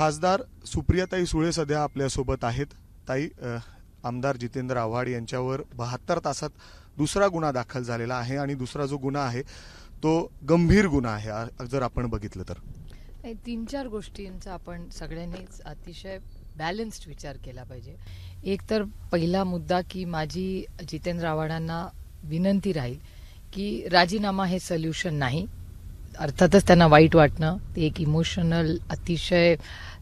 खासदार सुप्रियाताई सुळे सध्या आपल्यासोबत आहेत ताई आमदार जितेंद्र आव्हाड यांच्यावर बहात्तर तासात दुसरा गुन्हा दाखल झालेला आहे आणि दुसरा जो गुन्हा आहे तो गंभीर गुन्हा आहे जर आपण बघितलं तर तीन चार गोष्टींचा आपण सगळ्यांनीच अतिशय बॅलन्स्ड विचार केला पाहिजे एक तर पहिला मुद्दा की माझी जितेंद्र आव्हाडांना विनंती राहील की राजीनामा हे सोल्युशन नाही अर्थातच त्यांना वाईट वाटणं ते एक इमोशनल अतिशय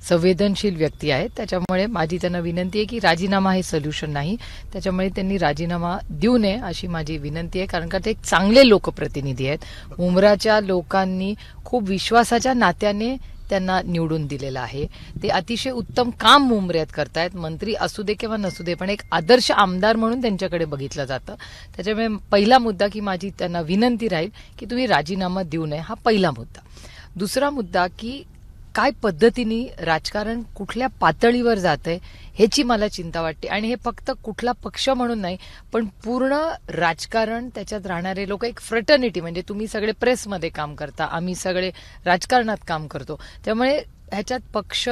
संवेदनशील व्यक्ती आहे त्याच्यामुळे माझी त्यांना विनंती आहे की राजीनामा हे सोल्युशन नाही त्याच्यामुळे त्यांनी राजीनामा देऊ नये अशी माझी विनंती आहे कारण का ते एक चांगले लोकप्रतिनिधी आहेत उमराच्या लोकांनी खूप विश्वासाच्या नात्याने त्यांना निवडून दिलेलं आहे ते अतिशय उत्तम काम मुंबऱ्यात करतायत मंत्री असू दे किंवा नसू दे पण एक आदर्श आमदार म्हणून त्यांच्याकडे बघितलं जातं त्याच्यामुळे पहिला मुद्दा की माझी त्यांना विनंती राहील की तुम्ही राजीनामा देऊ नये हा पहिला मुद्दा दुसरा मुद्दा की काय पद्धतीने राजकारण कुठल्या पातळीवर जात आहे ह्याची मला चिंता वाटते आणि हे फक्त कुठला पक्ष म्हणून नाही पण पूर्ण राजकारण त्याच्यात राहणारे लोक एक फ्रटर्निटी म्हणजे तुम्ही सगळे प्रेसमध्ये काम करता आम्ही सगळे राजकारणात काम करतो त्यामुळे ह्याच्यात पक्ष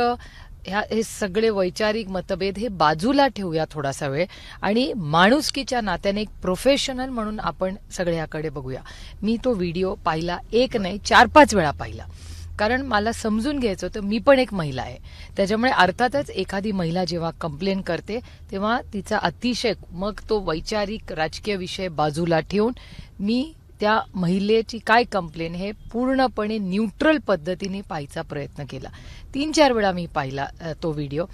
ह्या हे सगळे वैचारिक मतभेद हे बाजूला ठेवूया थोडासा वेळ आणि माणुसकीच्या नात्याने एक प्रोफेशनल म्हणून आपण सगळ्याकडे बघूया मी तो व्हिडिओ पाहिला एक नाही चार पाच वेळा पाहिला कारण मला समजून घ्यायचं होतं मी पण एक महिला आहे त्याच्यामुळे अर्थातच एखादी महिला जेव्हा कंप्लेन करते तेव्हा तिचा अतिशय मग तो वैचारिक राजकीय विषय बाजूला ठेवून मी त्या महिलेची काय कंप्लेन हे पूर्णपणे न्यूट्रल पद्धतीने पाहायचा प्रयत्न केला तीन चार वेळा मी पाहिला तो व्हिडिओ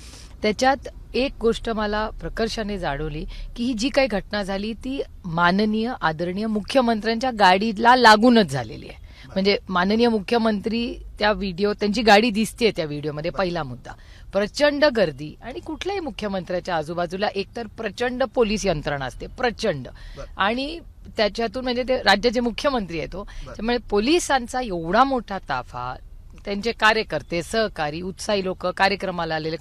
त्याच्यात एक गोष्ट मला प्रकर्षाने जाणवली की ही जी काही घटना झाली ती माननीय आदरणीय मुख्यमंत्र्यांच्या गाडीला लागूनच झालेली आहे म्हणजे माननीय मुख्यमंत्री त्या व्हिडिओ त्यांची गाडी दिसते त्या व्हिडिओमध्ये पहिला मुद्दा प्रचंड गर्दी आणि कुठल्याही मुख्यमंत्र्याच्या आजूबाजूला एकतर प्रचंड पोलीस यंत्रणा असते प्रचंड आणि त्याच्यातून म्हणजे ते राज्याचे मुख्यमंत्री येतो त्यामुळे पोलिसांचा एवढा मोठा ताफा त्यांचे कार्यकर्ते सहकारी उत्साही लोक कार्यक्रमाला आलेले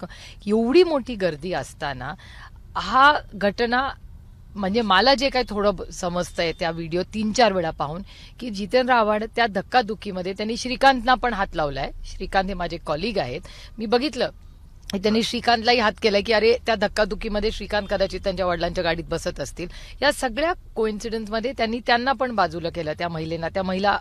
एवढी मोठी गर्दी असताना हा घटना म्हणजे मला जे काही थोडं समजतंय त्या व्हिडिओ तीन चार वेळा पाहून की जितेंद्र आव्हाड त्या धक्कादुखीमध्ये त्यांनी श्रीकांतना पण हात लावलाय श्रीकांत हे माझे कॉलिग आहेत मी बघितलं त्यांनी श्रीकांतलाही हात केला की अरे त्या धक्काधुकीमध्ये श्रीकांत कदाचित त्यांच्या वडिलांच्या गाडीत बसत असतील या सगळ्या कोइन्सिडन्समध्ये त्यांनी त्यांना पण बाजूला केलं त्या महिलेना त्या महिला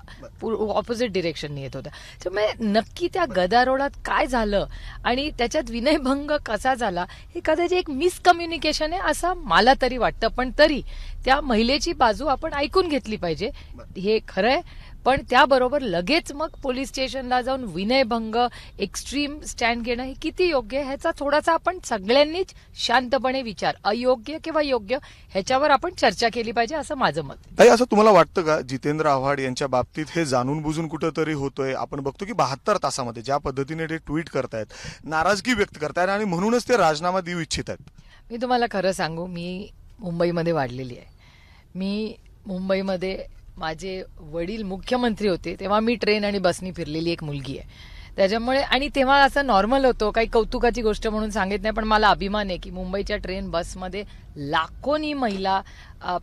ऑपोजिट डिरेक्शनने येत होत्या त्यामुळे नक्की त्या गदारोळात काय झालं आणि त्याच्यात विनयभंग कसा झाला हे कदाचित एक मिसकम्युनिकेशन आहे असं मला तरी वाटतं पण तरी त्या महिलेची बाजू आपण ऐकून घेतली पाहिजे हे खरं आहे पण त्याबरोबर लगेच मग पोलीस स्टेशनला जाऊन विनयभंग एक्स्ट्रीम स्टँड घेणं हे किती योग्य ह्याचा थोडासा आपण सगळ्यांनीच शांतपणे विचार अयोग्य किंवा योग्य ह्याच्यावर आपण चर्चा केली पाहिजे असं माझं मत नाही असं तुम्हाला वाटतं का जितेंद्र आव्हाड यांच्या बाबतीत हे जाणून बुजून कुठंतरी होतोय आपण बघतो की बहात्तर तासामध्ये ज्या पद्धतीने ते ट्विट करतायत नाराजगी व्यक्त करतायत आणि म्हणूनच ते राजीनामा देऊ इच्छित आहेत मी तुम्हाला खरं सांगू मी मुंबईमध्ये वाढलेली आहे मी मुंबईमध्ये माझे वडील मुख्यमंत्री होते तेव्हा मी ट्रेन आणि बसनी फिरलेली एक मुलगी आहे त्याच्यामुळे आणि तेव्हा असं नॉर्मल होतं काही कौतुकाची गोष्ट म्हणून सांगित नाही पण मला अभिमान आहे की मुंबईच्या ट्रेन बसमध्ये लाखोनी महिला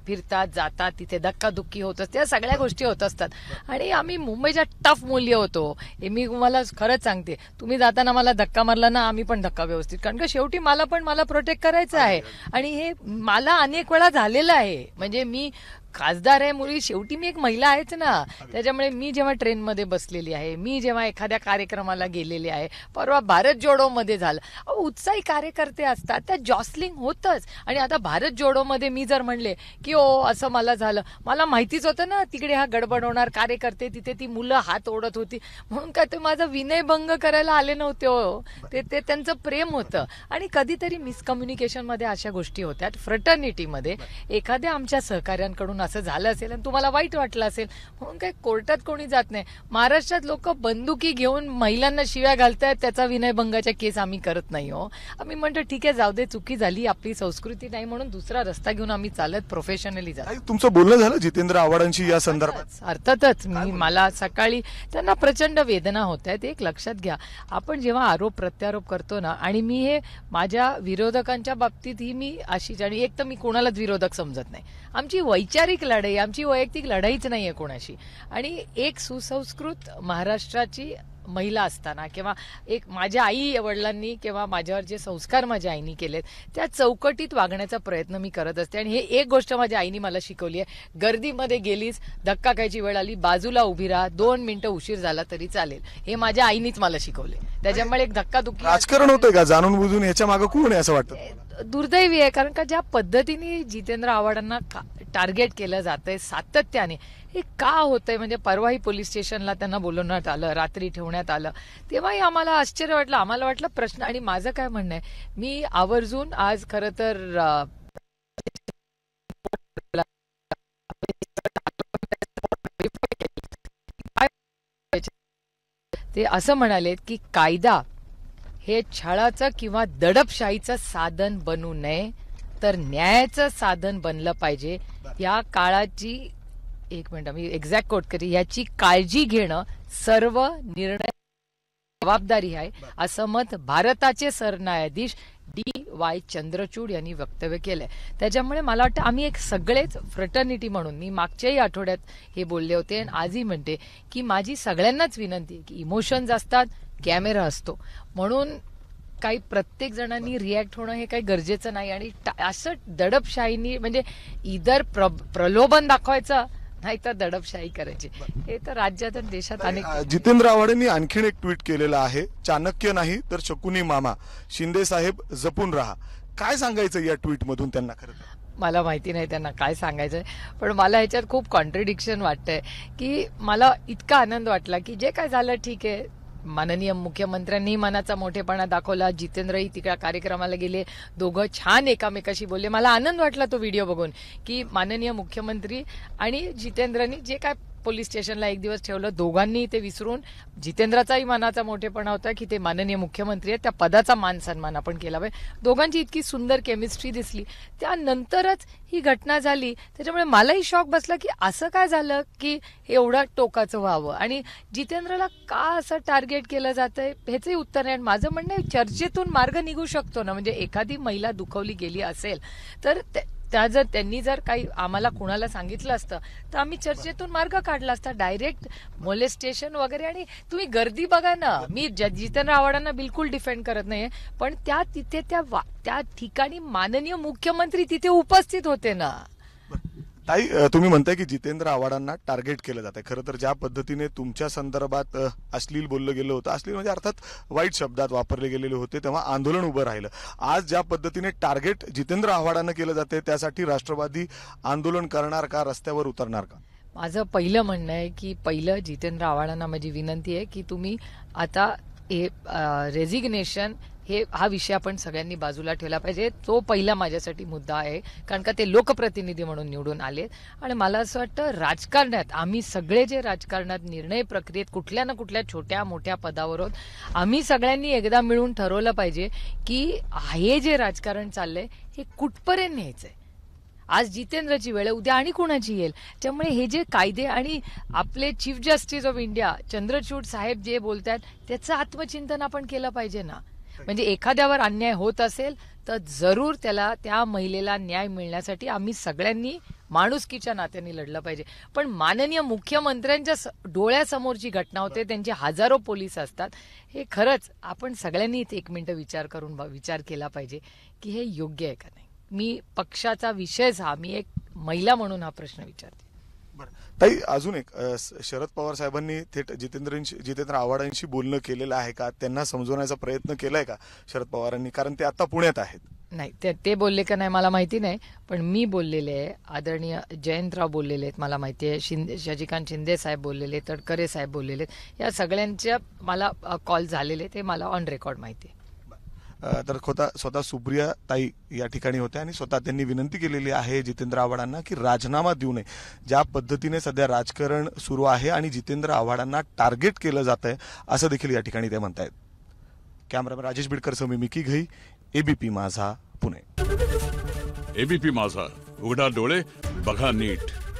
फिरतात जातात तिथे धक्काधुक्की होत असते या सगळ्या गोष्टी होत असतात आणि आम्ही मुंबईच्या टफ मूल्य होतो हे मी तुम्हाला खरंच सांगते तुम्ही जाताना मला धक्का मारला ना आम्ही पण धक्का व्यवस्थित कारण का शेवटी मला पण मला प्रोटेक्ट करायचं आहे आणि हे मला अनेक वेळा झालेलं आहे म्हणजे मी खासदार आहे मुली शेवटी मी एक महिला आहेच ना त्याच्यामुळे मी जेव्हा ट्रेनमध्ये बसलेली आहे मी जेव्हा एखाद्या कार्यक्रमाला गेलेली आहे परवा भारत जोडो मध्ये झालं उत्साही कार्यकर्ते असतात त्या जॉसलिंग होतच आणि आता भारत जोडो मध्ये मी जर म्हणले की ओ असं मला झालं मला माहितीच होतं ना तिकडे हा गडबड होणार कार्यकर्ते तिथे ती मुलं हात ओढत होती म्हणून काय ते माझा विनयभंग करायला आले नव्हते हो ते ते त्यांचं प्रेम होतं आणि कधीतरी मिसकम्युनिकेशन मध्ये अशा गोष्टी होत्या फ्रटर्निटीमध्ये एखाद्या आमच्या सहकाऱ्यांकडून म्हणून असं झालं असेल आणि तुम्हाला वाईट वाटलं असेल म्हणून काही कोर्टात कोणी जात नाही महाराष्ट्रात लोक बंदुकी घेऊन महिलांना शिव्या घालतायत त्याचा विनयभंगाच्या केस आम्ही करत नाही हो आम्ही म्हणतो ठीक आहे जाऊ दे चुकी झाली आपली संस्कृती नाही म्हणून दुसरा रस्ता घेऊन आम्ही चालत प्रोफेशनली जातो तुमचं बोलणं झालं जितेंद्र आव्हाडांशी या संदर्भात अर्थातच मी मला सकाळी त्यांना प्रचंड वेदना होत आहेत एक लक्षात घ्या आपण जेव्हा आरोप प्रत्यारोप करतो ना आणि मी हे माझ्या विरोधकांच्या बाबतीत ही मी अशीच आणि एक तर मी कोणालाच विरोधक समजत नाही आमची वैचारिक पारंपरिक लढाई आमची वैयक्तिक लढाईच नाही आहे कोणाशी आणि एक सुसंस्कृत महाराष्ट्राची महिला असताना किंवा एक माझ्या आई वडिलांनी किंवा माझ्यावर जे संस्कार माझ्या आईनी केलेत त्या चौकटीत वागण्याचा प्रयत्न मी करत असते आणि हे एक गोष्ट माझ्या आईनी मला शिकवली आहे गर्दीमध्ये गेलीच धक्का खायची वेळ आली बाजूला उभी राहा दोन मिनिटं उशीर झाला तरी चालेल हे माझ्या आईनीच मला शिकवले त्याच्यामुळे एक धक्का दुखी राजकारण होतंय का जाणून बुजून याच्या मागे कोण आहे असं वाटतं दुर्दैवी आहे कारण का ज्या पद्धतीने जितेंद्र आव्हाडांना टार्गेट केलं जातंय सातत्याने हे का होतंय म्हणजे परवाही पोलीस स्टेशनला त्यांना बोलवण्यात आलं रात्री ठेवण्यात आलं तेव्हाही आम्हाला आश्चर्य वाटलं आम्हाला वाटलं प्रश्न आणि माझं काय म्हणणं आहे मी आवर्जून आज खर तर ते असं म्हणाले की कायदा हे छळाचं किंवा दडपशाहीचं साधन बनू नये तर न्यायाचं साधन बनलं पाहिजे या काळाची एक मिनिट मी एक्झॅक्ट कोट करी याची काळजी घेणं सर्व निर्णय जबाबदारी आहे असं मत भारताचे सरन्यायाधीश डी वाय चंद्रचूड यांनी वक्तव्य केलंय त्याच्यामुळे मला वाटतं आम्ही एक सगळेच फ्रटर्निटी म्हणून मी मागच्याही आठवड्यात हे बोलले होते आणि आजही म्हणते की माझी सगळ्यांनाच विनंती की इमोशन्स असतात कॅमेरा असतो म्हणून काही प्रत्येक जणांनी रिॲक्ट होणं हे काही गरजेचं नाही आणि असं दडपशाहीनी म्हणजे इतर प्र प्रलोभन दाखवायचं नाही तर दडपशाही करायची हे तर राज्यात आणि देशात अनेक जितेंद्र आव्हाडेंनी आणखीन एक ट्विट केलेलं आहे चाणक्य नाही तर शकुनी मामा शिंदे साहेब जपून राहा काय सांगायचं या ट्विट मधून त्यांना खरं मला माहिती नाही त्यांना काय सांगायचं आहे पण मला ह्याच्यात खूप कॉन्ट्रडिक्शन वाटतंय की मला इतका आनंद वाटला की जे काय झालं ठीक आहे माननीय मुख्यमंत्र्यांनी मनाचा मोठेपणा दाखवला जितेंद्रही तिकडे कार्यक्रमाला गेले दोघं छान एकामेकाशी बोलले मला आनंद वाटला तो व्हिडिओ बघून की माननीय मुख्यमंत्री आणि जितेंद्रनी जे काय पोलीस स्टेशनला एक दिवस ठेवलं दोघांनी ते विसरून जितेंद्राचाही मानाचा मोठेपणा होता की ते माननीय मुख्यमंत्री आहेत त्या पदाचा मान सन्मान आपण केला पाहिजे दोघांची इतकी सुंदर केमिस्ट्री दिसली त्यानंतरच ही घटना झाली त्याच्यामुळे मलाही शॉक बसला की असं काय झालं की एवढा टोकाचं व्हावं आणि जितेंद्रला का असं टार्गेट केलं जातंय ह्याचंही उत्तर आहे माझं म्हणणं चर्चेतून मार्ग निघू शकतो ना म्हणजे एखादी महिला दुखवली गेली असेल तर त्या जर त्यांनी जर काही आम्हाला कुणाला सांगितलं असतं तर आम्ही चर्चेतून मार्ग काढला असता डायरेक्ट मोलेस्टेशन वगैरे आणि तुम्ही गर्दी बघा ना मी जितेंद्र आव्हाडांना बिलकुल डिफेंड करत नाहीये पण त्या तिथे त्या त्या ठिकाणी माननीय मुख्यमंत्री तिथे उपस्थित होते ना ताई तुम्ही म्हणताय की जितेंद्र आव्हाडांना टार्गेट केलं जात आहे खरं तर ज्या पद्धतीने तुमच्या संदर्भात अश्लील बोललं गेलं होतं अश्लील म्हणजे अर्थात वाईट शब्दात वापरले गेलेले होते तेव्हा आंदोलन उभं राहिलं आज ज्या पद्धतीने टार्गेट जितेंद्र आव्हाडांना केलं जाते त्यासाठी राष्ट्रवादी आंदोलन करणार का रस्त्यावर उतरणार का माझं पहिलं म्हणणं आहे की पहिलं जितेंद्र आव्हाडांना माझी विनंती आहे की तुम्ही आता हे रेझिग्नेशन हे हा विषय आपण सगळ्यांनी बाजूला ठेवला पाहिजे तो पहिला माझ्यासाठी मुद्दा आहे कारण का ते लोकप्रतिनिधी म्हणून निवडून आले आणि मला असं वाटतं राजकारणात आम्ही सगळे जे राजकारणात निर्णय प्रक्रियेत कुठल्या ना कुठल्या छोट्या मोठ्या पदावर आम्ही सगळ्यांनी एकदा मिळून ठरवलं पाहिजे की हे जे राजकारण चाललंय हे कुठपर्यंत न्यायचंय आज जितेंद्रची वेळ उद्या आणि कुणाची येईल त्यामुळे हे जे कायदे आणि आपले chief justice of India Chandrachud साहेब जे बोलतात त्याचं आत्मचिंतन आपण केलं पाहिजे ना म्हणजे एखाद्यावर अन्याय होत असेल तर जरूर त्याला त्या महिलेला न्याय मिळण्यासाठी आम्ही सगळ्यांनी माणुसकीच्या नात्याने लढलं पाहिजे पण माननीय मुख्यमंत्र्यांच्या डोळ्यासमोर जी घटना होते त्यांचे हजारो पोलीस असतात हे खरंच आपण सगळ्यांनी एक मिनिटं विचार करून विचार केला पाहिजे की हे योग्य आहे का नाही मी पक्षाचा विषयच हा मी एक महिला म्हणून हा प्रश्न विचारते ताई अजून एक शरद पवार साहेबांनी थेट जितेंद्र जितेंद्र आव्हाडांशी बोलणं केलेलं आहे का त्यांना समजवण्याचा प्रयत्न केलाय का शरद पवारांनी कारण ते आता पुण्यात आहेत नाही ते, ते बोलले का नाही मला माहिती नाही पण मी बोललेले आहे आदरणीय जयंतराव बोललेले आहेत मला माहिती आहे शिंदे शशिकांत शिंदे साहेब बोललेले तडकरे साहेब बोललेले या सगळ्यांच्या मला कॉल झालेले ते मला ऑन रेकॉर्ड माहिती आहे तर स्वतः स्वतः सुप्रिया ताई या ठिकाणी होत्या आणि स्वतः त्यांनी विनंती केलेली आहे जितेंद्र आव्हाडांना की राजीनामा देऊ नये ज्या पद्धतीने सध्या राजकारण सुरू आहे आणि जितेंद्र आव्हाडांना टार्गेट केलं जात आहे असं देखील या ठिकाणी ते म्हणतायत कॅमेरामॅन राजेश बिडकर समी मिकी घई एबीपी माझा पुणे एबीपी माझा उघडा डोळे बघा नीट